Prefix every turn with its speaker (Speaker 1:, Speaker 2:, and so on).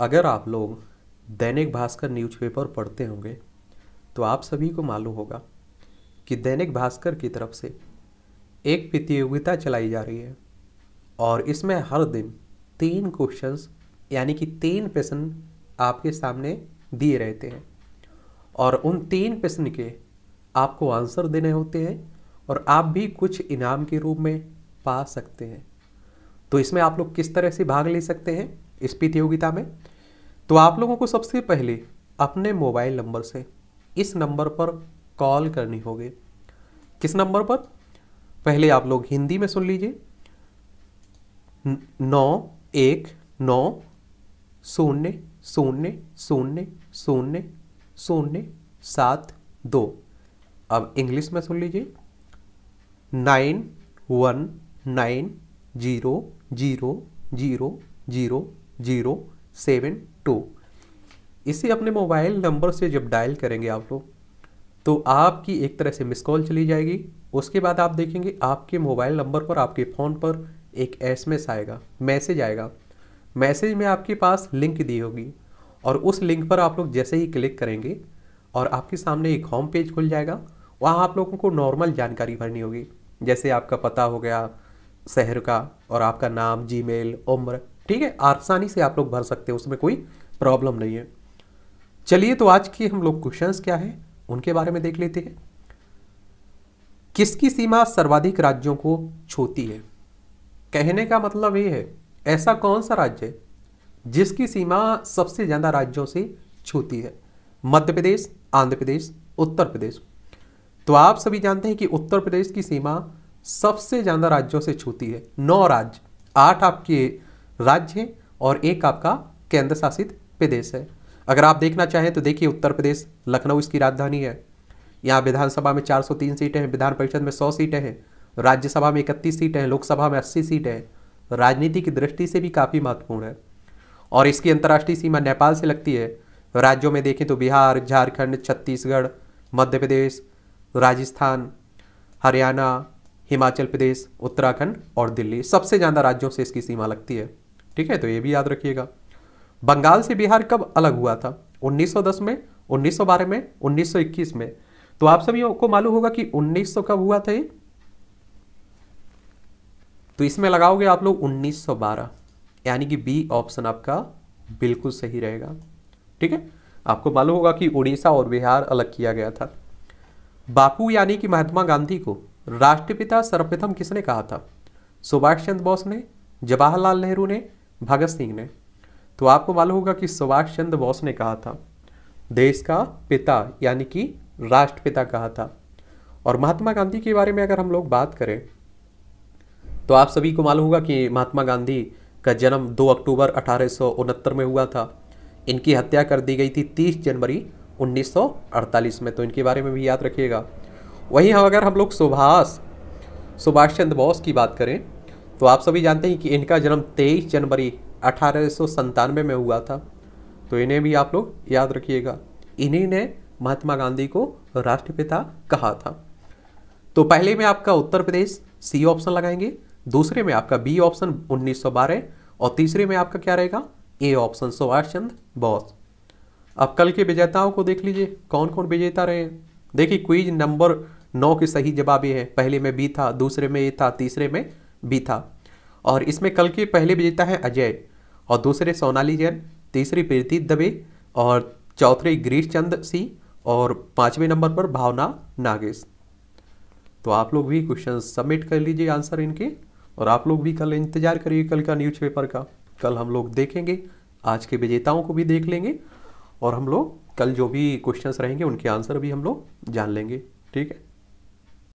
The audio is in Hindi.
Speaker 1: अगर आप लोग दैनिक भास्कर न्यूज़पेपर पढ़ते होंगे तो आप सभी को मालूम होगा कि दैनिक भास्कर की तरफ से एक प्रतियोगिता चलाई जा रही है और इसमें हर दिन तीन क्वेश्चंस यानी कि तीन प्रश्न आपके सामने दिए रहते हैं और उन तीन प्रश्न के आपको आंसर देने होते हैं और आप भी कुछ इनाम के रूप में पा सकते हैं तो इसमें आप लोग किस तरह से भाग ले सकते हैं इस प्रतियोगिता में तो आप लोगों को सबसे पहले अपने मोबाइल नंबर से इस नंबर पर कॉल करनी होगी किस नंबर पर पहले आप लोग हिंदी में सुन लीजिए नौ एक नौ शून्य शून्य शून्य शून्य शून्य सात दो अब इंग्लिश में सुन लीजिए nine one nine zero zero zero zero zero seven two इसे अपने मोबाइल नंबर से जब डायल करेंगे आप लोग तो आपकी एक तरह से मिस कॉल चली जाएगी उसके बाद आप देखेंगे आपके मोबाइल नंबर पर आपके फ़ोन पर एक एस आएगा मैसेज आएगा मैसेज में आपके पास लिंक दी होगी और उस लिंक पर आप लोग जैसे ही क्लिक करेंगे और आपके सामने एक होम पेज खुल जाएगा वहाँ आप लोगों को नॉर्मल जानकारी भरनी होगी जैसे आपका पता हो गया शहर का और आपका नाम जीमेल उम्र ठीक है आसानी से आप लोग भर सकते हैं उसमें कोई प्रॉब्लम नहीं है चलिए तो आज के हम लोग क्वेश्चन क्या है उनके बारे में देख लेते हैं किसकी सीमा सर्वाधिक राज्यों को छूती है कहने का मतलब ये है ऐसा कौन सा राज्य है जिसकी सीमा सबसे ज़्यादा राज्यों से छूती है मध्य प्रदेश आंध्र प्रदेश उत्तर प्रदेश तो आप सभी जानते हैं कि उत्तर प्रदेश की सीमा सबसे ज़्यादा राज्यों से छूती है नौ राज्य आठ आपके राज्य और एक आपका केंद्र शासित प्रदेश है अगर आप देखना चाहें तो देखिए उत्तर प्रदेश लखनऊ इसकी राजधानी है यहाँ विधानसभा में 403 सीटें हैं विधान परिषद में 100 सीटें हैं राज्यसभा में इकतीस सीटें हैं लोकसभा में अस्सी सीटें हैं राजनीति की दृष्टि से भी काफ़ी महत्वपूर्ण है और इसकी अंतर्राष्ट्रीय सीमा नेपाल से लगती है राज्यों में देखें तो बिहार झारखंड छत्तीसगढ़ मध्य प्रदेश राजस्थान हरियाणा हिमाचल प्रदेश उत्तराखंड और दिल्ली सबसे ज़्यादा राज्यों से इसकी सीमा लगती है ठीक है तो ये भी याद रखिएगा बंगाल से बिहार कब अलग हुआ था 1910 में 1912 में 1921 में तो आप सभी को मालूम होगा कि 1900 कब हुआ था ये तो इसमें लगाओगे आप लोग 1912 यानी कि बी ऑप्शन आपका बिल्कुल सही रहेगा ठीक है आपको मालूम होगा कि उड़ीसा और बिहार अलग किया गया था बापू यानी कि महात्मा गांधी को राष्ट्रपिता सर्वप्रथम किसने कहा था सुभाष चंद्र बोस ने जवाहरलाल नेहरू ने भगत सिंह ने तो आपको मालूम होगा कि सुभाष चंद्र बोस ने कहा था देश का पिता यानी कि राष्ट्रपिता कहा था और महात्मा गांधी के बारे में अगर हम लोग बात करें तो आप सभी को मालूम होगा कि महात्मा गांधी का जन्म 2 अक्टूबर अठारह में हुआ था इनकी हत्या कर दी गई थी 30 जनवरी 1948 में तो इनके बारे में भी याद रखिएगा वहीं हम अगर हम लोग सुभाष सुभाष चंद्र बोस की बात करें तो आप सभी जानते हैं कि इनका जन्म 23 जनवरी अठारह में हुआ था तो इन्हें भी आप लोग याद रखिएगा इन्हीं ने महात्मा गांधी को राष्ट्रपिता कहा था तो पहले में आपका उत्तर प्रदेश सी ऑप्शन लगाएंगे दूसरे में आपका बी ऑप्शन 1912 और तीसरे में आपका क्या रहेगा ए ऑप्शन सुभाष चंद्र बोस अब कल के विजेताओं को देख लीजिए कौन कौन विजेता रहे देखिए क्वीज नंबर नौ के सही जवाब ये है पहले में बी था दूसरे में ए था तीसरे में भी था और इसमें कल की पहली विजेता है अजय और दूसरे सोनाली जैन तीसरी प्रीति दबे और चौथे गिरीश चंद सिंह और पाँचवें नंबर पर भावना नागेश तो आप लोग भी क्वेश्चन सबमिट कर लीजिए आंसर इनके और आप लोग भी कल इंतजार करिए कल का न्यूज़पेपर का कल हम लोग देखेंगे आज के विजेताओं को भी देख लेंगे और हम लोग कल जो भी क्वेश्चंस रहेंगे उनके आंसर भी हम लोग जान लेंगे ठीक है